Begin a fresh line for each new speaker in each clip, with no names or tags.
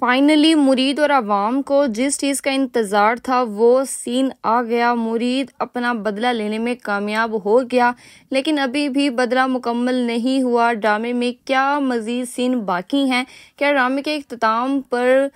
finally मुरीद और आवाम को जिस चीज़ का इंतज़ार था वो सीन आ गया मुरीद अपना बदला लेने में कामयाब हो गया लेकिन अभी भी बदला मुकम्मल नहीं हुआ ड्रामे में क्या मज़ीद सीन बाकी हैं क्या ड्रामे के अख्ताम पर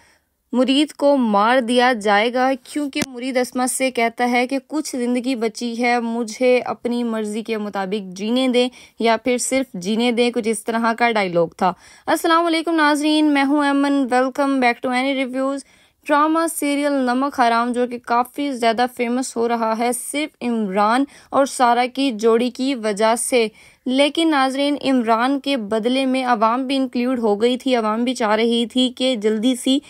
मुरीद को मार दिया जाएगा क्योंकि मुरीद असमत से कहता है कि कुछ ज़िंदगी बची है मुझे अपनी मर्ज़ी के मुताबिक जीने दें या फिर सिर्फ जीने दें कुछ इस तरह का डायलॉग था अस्सलाम वालेकुम नाजरीन मैं हूं Aman welcome back to any reviews drama serial Namak Haram जो कि काफ़ी ज़्यादा फेमस हो रहा है सिर्फ इमरान और सारा की जोड़ी की वजह से लेकिन नाजरीन इमरान के बदले में आवाम भी इंक्लूड हो गई थी आवाम भी चाह रही थी कि जल्दी सी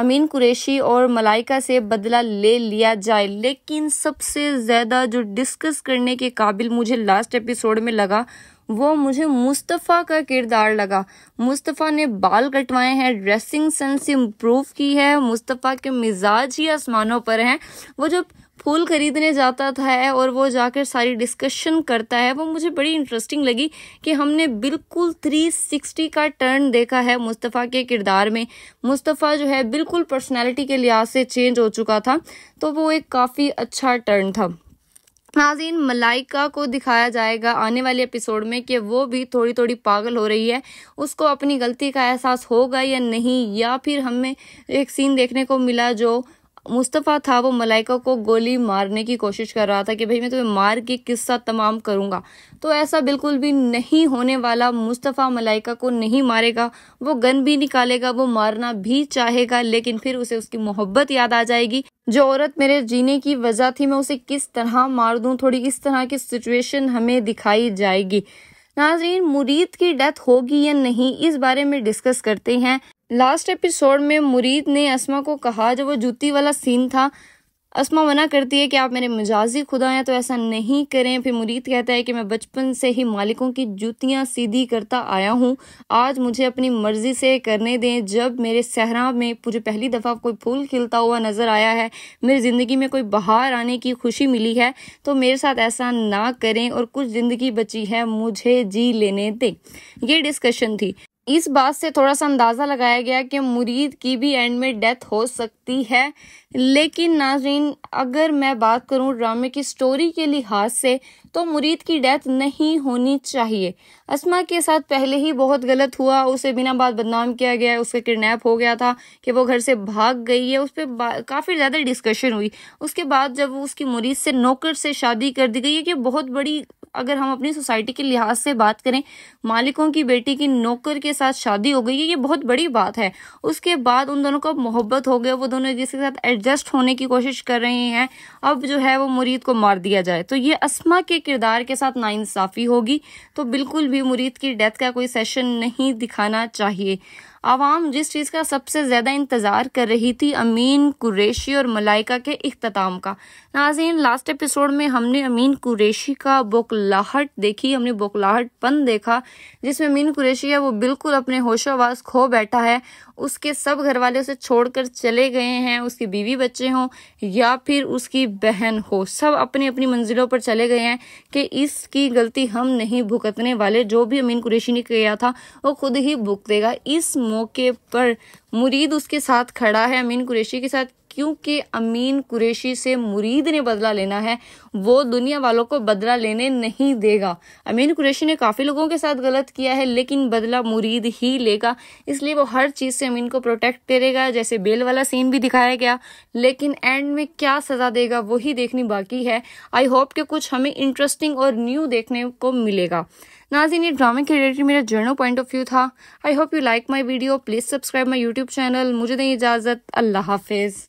अमीन कुरैशी और मलाइका से बदला ले लिया जाए लेकिन सबसे ज़्यादा जो डिस्कस करने के काबिल मुझे लास्ट एपिसोड में लगा वो मुझे मुस्तफ़ा का किरदार लगा मुस्तफ़ा ने बाल कटवाए हैं ड्रेसिंग सेंस इम्प्रूव की है मुस्तफ़ा के मिजाज ही आसमानों पर हैं वो जब फूल खरीदने जाता था और वो जाकर सारी डिस्कशन करता है वो मुझे बड़ी इंटरेस्टिंग लगी कि हमने बिल्कुल 360 का टर्न देखा है मुस्तफ़ा के किरदार में मुस्तफ़ा जो है बिल्कुल पर्सनैलिटी के लिहाज से चेंज हो चुका था तो वो एक काफ़ी अच्छा टर्न था नाजीन मलाइका को दिखाया जाएगा आने वाले एपिसोड में कि वो भी थोड़ी थोड़ी पागल हो रही है उसको अपनी गलती का एहसास होगा या नहीं या फिर हमें एक सीन देखने को मिला जो मुस्तफ़ा था वो मलाइका को गोली मारने की कोशिश कर रहा था कि भाई मैं तुम्हें मार के किस्सा तमाम करूँगा तो ऐसा बिल्कुल भी नहीं होने वाला मुस्तफ़ा मलाइका को नहीं मारेगा वो गन भी निकालेगा वो मारना भी चाहेगा लेकिन फिर उसे उसकी मोहब्बत याद आ जाएगी जो औरत मेरे जीने की वजह थी मैं उसे किस तरह मार दूँ थोड़ी इस तरह की सिचुएशन हमें दिखाई जाएगी नाजरीन मुरीद की डेथ होगी या नहीं इस बारे में डिस्कस करते हैं लास्ट एपिसोड में मुरीद ने असमा को कहा जब वो जूती वाला सीन था असमा मना करती है कि आप मेरे मिजाजी खुदा हैं तो ऐसा नहीं करें फिर मुरीद कहता है कि मैं बचपन से ही मालिकों की जूतियां सीधी करता आया हूं आज मुझे अपनी मर्जी से करने दें जब मेरे सहरा में मुझे पहली दफ़ा कोई फूल खिलता हुआ नज़र आया है मेरी ज़िंदगी में कोई बाहर आने की खुशी मिली है तो मेरे साथ ऐसा ना करें और कुछ ज़िंदगी बची है मुझे जी लेने दें ये डिस्कशन थी इस बात से थोड़ा सा अंदाज़ा लगाया गया कि मुरीद की भी एंड में डेथ हो सकती है लेकिन नाजरीन अगर मैं बात करूं ड्रामे की स्टोरी के लिहाज से तो मुरीद की डेथ नहीं होनी चाहिए असमा के साथ पहले ही बहुत गलत हुआ उसे बिना बात बदनाम किया गया उसका किडनैप हो गया था कि वो घर से भाग गई है उस पर काफ़ी ज़्यादा डिस्कशन हुई उसके बाद जब उसकी मुरीद से नौकर से शादी कर दी गई है कि बहुत बड़ी अगर हम अपनी सोसाइटी के लिहाज से बात करें मालिकों की बेटी की नौकर के साथ शादी हो गई है ये बहुत बड़ी बात है उसके बाद उन दोनों को मोहब्बत हो गया वो दोनों एक दूसरे के साथ एडजस्ट होने की कोशिश कर रहे हैं अब जो है वो मुरीद को मार दिया जाए तो ये असमा के किरदार के साथ नाइंसाफ़ी होगी तो बिल्कुल भी मुरीद की डेथ का कोई सेशन नहीं दिखाना चाहिए आवाम जिस चीज़ का सबसे ज़्यादा इंतज़ार कर रही थी अमीन कुरेशी और मलाइका के अख्ताम का नाजीन लास्ट एपिसोड में हमने अमीन कुरेशी का बोकलाहट देखी हमने बोकलाहटपन देखा जिसमें अमीन कुरेशी है वो बिल्कुल अपने होशोवास खो बैठा है उसके सब घर वाले उसे छोड़कर चले गए हैं उसकी बीवी बच्चे हों या फिर उसकी बहन हो सब अपनी अपनी मंजिलों पर चले गए हैं कि इसकी गलती हम नहीं भुगतने वाले जो भी अमीन कुरेशी ने किया था वो खुद ही भुगतेगा इस मौके पर मुरीद उसके साथ खड़ा है अमीन कुरेशी के साथ क्योंकि अमीन कुरेशी से मुरीद ने बदला लेना है वो दुनिया वालों को बदला लेने नहीं देगा अमीन कुरेशी ने काफ़ी लोगों के साथ गलत किया है लेकिन बदला मुरीद ही लेगा इसलिए वो हर चीज़ से अमीन को प्रोटेक्ट करेगा जैसे बेल वाला सीन भी दिखाया गया लेकिन एंड में क्या सज़ा देगा वही देखनी बाकी है आई होप कि कुछ हमें इंटरेस्टिंग और न्यू देखने को मिलेगा नाजिन ये ड्रामे के रिलेटेड मेरा जर्नल पॉइंट ऑफ व्यू था I hope you like my video please subscribe my YouTube channel मुझे दें इजाज़त अल्लाह हाफिज़